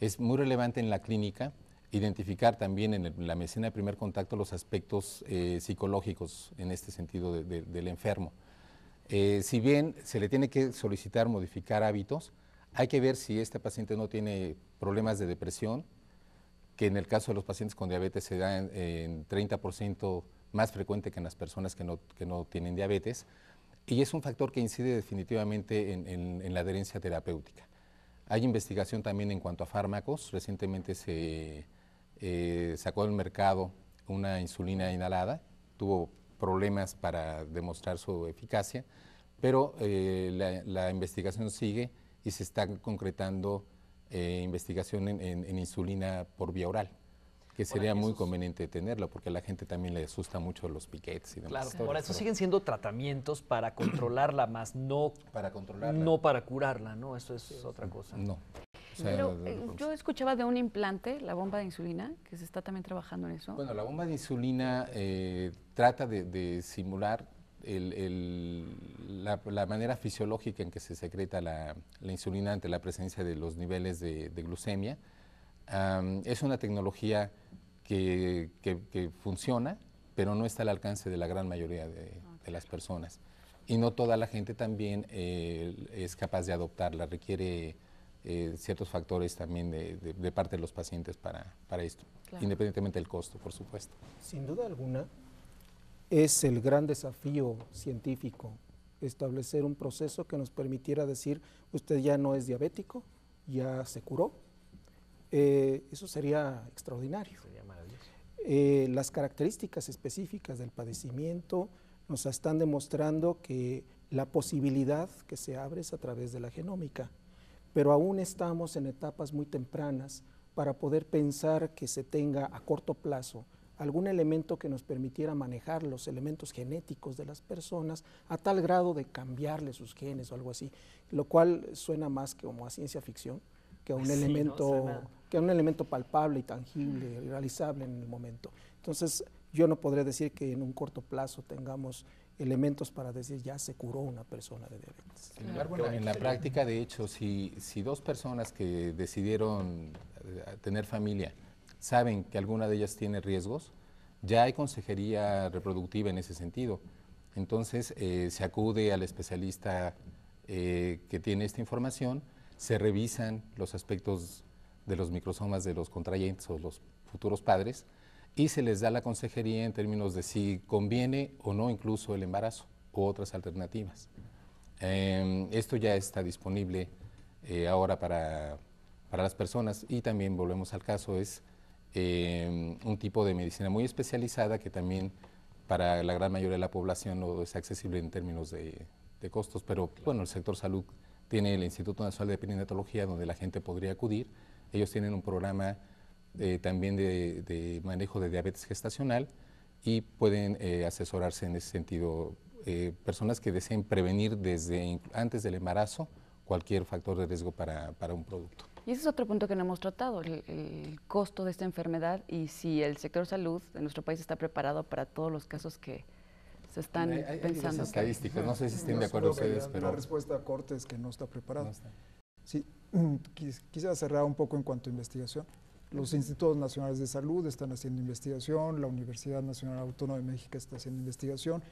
es muy relevante en la clínica identificar también en, la medicina de primer contacto los aspectos eh, psicológicos en este sentido del enfermo. Eh, si bien se le tiene que solicitar modificar hábitos, hay que ver si este paciente no tiene problemas de depresión, que en el caso de los pacientes con diabetes se da en, 30% más frecuente que en las personas que no, tienen diabetes, y es un factor que incide definitivamente en, en, la adherencia terapéutica. Hay investigación también en cuanto a fármacos. Recientemente se eh, sacó del mercado una insulina inhalada, tuvo problemas para demostrar su eficacia, pero eh, la, investigación sigue y se está concretando eh, investigación en, insulina por vía oral, que sería muy conveniente tenerlo, porque a la gente también le asusta mucho los piquetes y demás. Claro, ahora, eso siguen siendo tratamientos para controlarla más, no para, controlarla. No para curarla, ¿no? Eso es otra cosa. No. Eh, yo escuchaba de un implante, la bomba de insulina, que se está también trabajando en eso. Bueno, la bomba de insulina eh, trata de simular la, manera fisiológica en que se secreta la, insulina ante la presencia de los niveles de, glucemia. es una tecnología que, funciona, pero no está al alcance de la gran mayoría de, las personas. Y no toda la gente también eh, es capaz de adoptarla, requiere eh, ciertos factores también de, parte de los pacientes para, para esto, independientemente del costo, por supuesto. Sin duda alguna, es el gran desafío científico, establecer un proceso que nos permitiera decir, usted ya no es diabético, ya se curó. Eh, eso sería extraordinario. Eh, las características específicas del padecimiento nos están demostrando que la posibilidad que se abre es a través de la genómica, pero aún estamos en etapas muy tempranas para poder pensar que se tenga a corto plazo algún elemento que nos permitiera manejar los elementos genéticos de las personas a tal grado de cambiarle sus genes o algo así, lo cual suena más como a ciencia ficción que a un, pues elemento, que un elemento palpable y tangible, y realizable en el momento. Entonces, yo no podré decir que en un corto plazo tengamos elementos para decir ya se curó una persona de diabetes. en la, práctica, de hecho, si, si dos personas que decidieron eh, tener familia, saben que alguna de ellas tiene riesgos, ya hay consejería reproductiva en ese sentido. Entonces eh, se acude al especialista eh, que tiene esta información, se revisan los aspectos de los microsomas de los contrayentes o los futuros padres y se les da la consejería en términos de si conviene o no incluso el embarazo u otras alternativas. Em, esto ya está disponible eh, ahora para, para las personas y también volvemos al caso, es eh, un tipo de medicina muy especializada que también para la gran mayoría de la población no es accesible en términos de, costos, pero bueno, el sector salud tiene el Instituto Nacional de Perinatología donde la gente podría acudir. Ellos tienen un programa eh, también de, manejo de diabetes gestacional y pueden eh, asesorarse en ese sentido personas que deseen prevenir desde antes del embarazo cualquier factor de riesgo para un producto. Y ese es otro punto que no hemos tratado, el, costo de esta enfermedad y si el sector salud de nuestro país está preparado para todos los casos que se están hay pensando. estadísticas, no sé si estén de acuerdo ustedes, pero... La respuesta corta es que no está preparado. Sí, quisiera cerrar un poco en cuanto a investigación. Los institutos nacionales de salud están haciendo investigación, la Universidad Nacional Autónoma de México está haciendo investigación,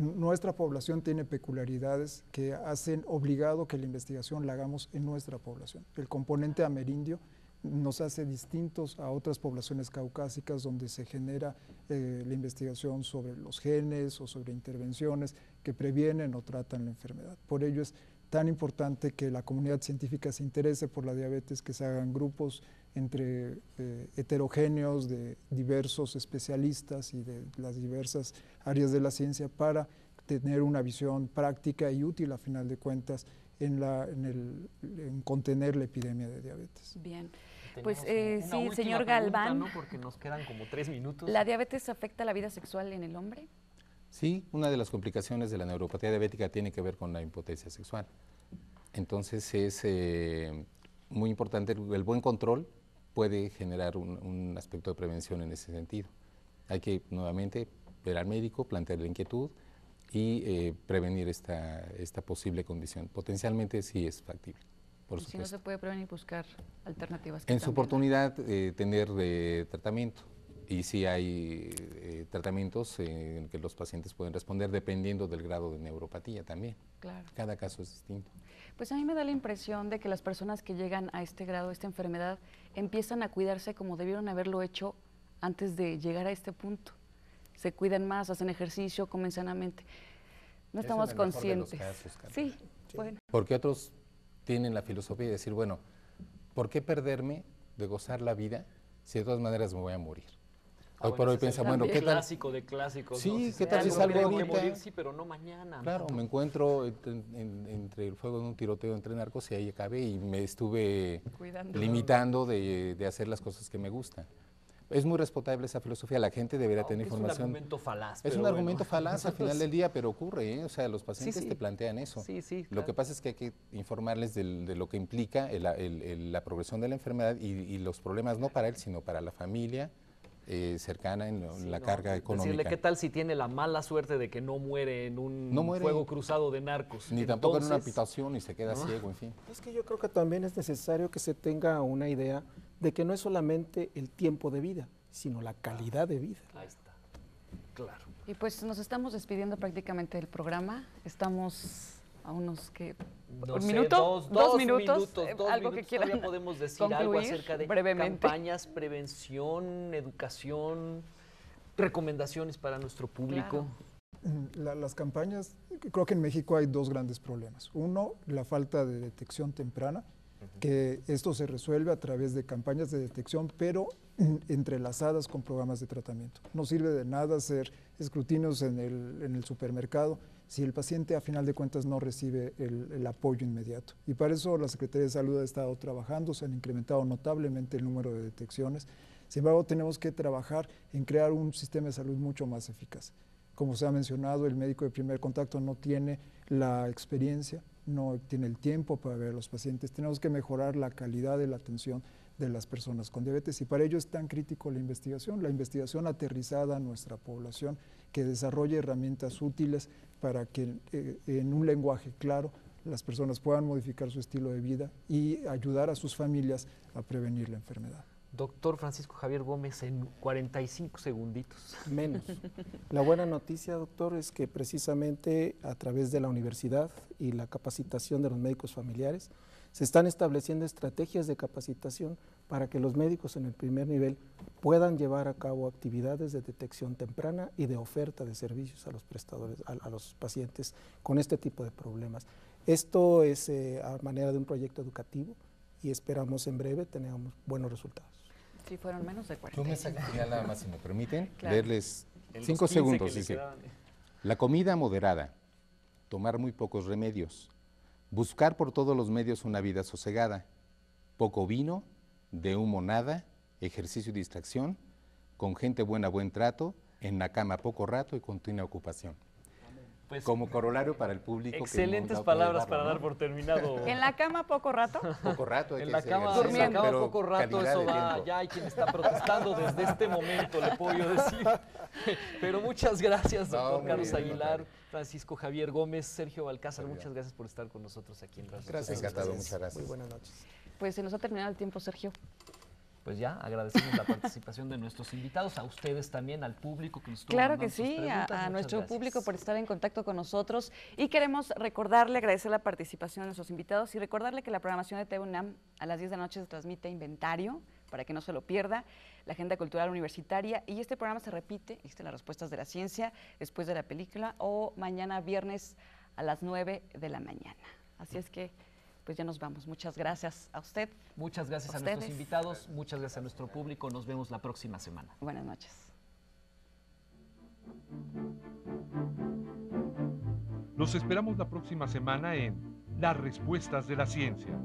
nuestra población tiene peculiaridades que hacen obligado que la investigación la hagamos en nuestra población. El componente amerindio nos hace distintos a otras poblaciones caucásicas donde se genera eh, la investigación sobre los genes o sobre intervenciones que previenen o tratan la enfermedad. Por ello es tan importante que la comunidad científica se interese por la diabetes, que se hagan grupos entre eh, heterogéneos de diversos especialistas y de las diversas áreas de la ciencia para tener una visión práctica y útil a final de cuentas en, la, contener la epidemia de diabetes. Bien. Pues eh, sí, señor Galván. ¿no? Porque nos quedan como tres minutos. ¿La diabetes afecta la vida sexual en el hombre? Sí, una de las complicaciones de la neuropatía diabética tiene que ver con la impotencia sexual. Entonces es eh, muy importante el buen control puede generar un, aspecto de prevención en ese sentido. Hay que nuevamente ver al médico, plantear la inquietud y eh, prevenir esta, esta posible condición. Potencialmente sí es factible. si no se puede prevenir, buscar alternativas. en su oportunidad, eh, tener eh, tratamiento y sí hay eh, tratamientos en que los pacientes pueden responder dependiendo del grado de neuropatía también. Cada caso es distinto. Pues a mí me da la impresión de que las personas que llegan a este grado, a esta enfermedad, empiezan a cuidarse como debieron haberlo hecho antes de llegar a este punto. Se cuidan más, hacen ejercicio, comen sanamente. No estamos conscientes. sí, sí, bueno. Porque otros tienen la filosofía de decir, bueno, ¿por qué perderme de gozar la vida si de todas maneras me voy a morir? hoy por hoy piensa, bueno, ¿qué tal? clásico de clásicos. Sí, ¿qué tal si salgo ahorita? sí, pero no mañana. Claro, me encuentro entre el fuego de un tiroteo entre narcos y ahí acabé y me estuve limitando de, hacer las cosas que me gustan. Es muy respetable esa filosofía, la gente debería tener información. Es un argumento falaz. Es un argumento falaz al final del día, pero ocurre, ¿eh? o sea, los pacientes te plantean eso. Sí, sí. Lo que pasa es que hay que informarles de lo que implica la progresión de la enfermedad y los problemas no para él, sino para la familia, eh, cercana en, la carga económica. Decirle, ¿qué tal si tiene la mala suerte de que no muere en un fuego cruzado de narcos? Ni tampoco en una habitación y se queda ciego, en fin. Es que yo creo que también es necesario que se tenga una idea de que no es solamente el tiempo de vida, sino la calidad de vida. Ahí está, claro. Y pues nos estamos despidiendo prácticamente del programa. Estamos a unos que un minuto, dos, minutos, eh, algo que quieran podemos decir acerca de campañas, prevención, educación, recomendaciones para nuestro público. Mm, las campañas, creo que en México hay dos grandes problemas. Uno, la falta de detección temprana, que esto se resuelve a través de campañas de detección, pero entrelazadas con programas de tratamiento. No sirve de nada hacer escrutinios en el, supermercado si el paciente a final de cuentas no recibe el, el, apoyo inmediato. Y para eso la Secretaría de Salud ha estado trabajando, se han incrementado notablemente el número de detecciones. Sin embargo, tenemos que trabajar en crear un sistema de salud mucho más eficaz. Como se ha mencionado, el médico de primer contacto no tiene la experiencia, no tiene el tiempo para ver a los pacientes. Tenemos que mejorar la calidad de la atención de las personas con diabetes y para ello es tan crítico la investigación, la investigación aterrizada a nuestra población que desarrolle herramientas útiles para que eh, en un lenguaje claro las personas puedan modificar su estilo de vida y ayudar a sus familias a prevenir la enfermedad. Doctor Francisco Javier Gómez, en 45 segunditos. Menos. La buena noticia, doctor, es que precisamente a través de la universidad y la capacitación de los médicos familiares, se están estableciendo estrategias de capacitación para que los médicos en el primer nivel puedan llevar a cabo actividades de detección temprana y de oferta de servicios a los prestadores, a, los pacientes con este tipo de problemas. Esto es eh, a manera de un proyecto educativo y esperamos en breve tengamos buenos resultados. si fueron menos de 40. me si me permiten, cinco segundos. la comida moderada, tomar muy pocos remedios, buscar por todos los medios una vida sosegada, poco vino, de humo nada, ejercicio y distracción, con gente buena buen trato, en la cama poco rato y continua ocupación. Pues, como corolario para el público. Excelentes palabras para dar por terminado. ¿En la cama poco rato? Poco rato. Hay en la cama, durmiendo. Pero poco rato, eso va. Ya hay quien está protestando desde este momento, le puedo yo decir. Pero muchas gracias, doctor Carlos Aguilar, Francisco Javier Gómez, Sergio Balcázar. muchas gracias por estar con nosotros aquí en Radio Gracias, encantado. Muchas gracias. Muy buenas noches. Pues se nos ha terminado el tiempo, Sergio pues ya agradecemos la participación de nuestros invitados, a ustedes también, al público que nos estuvo Claro que sí, a, nuestro público por estar en contacto con nosotros y queremos recordarle, agradecer la participación de nuestros invitados y recordarle que la programación de TVUNAM a las 10 de la noche se transmite inventario para que no se lo pierda, la agenda cultural universitaria y este programa se repite, las respuestas de la ciencia después de la película o mañana viernes a las 9 de la mañana. Así es que pues ya nos vamos. Muchas gracias a usted. Muchas gracias a, a nuestros invitados, muchas gracias a nuestro público. Nos vemos la próxima semana. Buenas noches. Los esperamos la próxima semana en Las Respuestas de la Ciencia.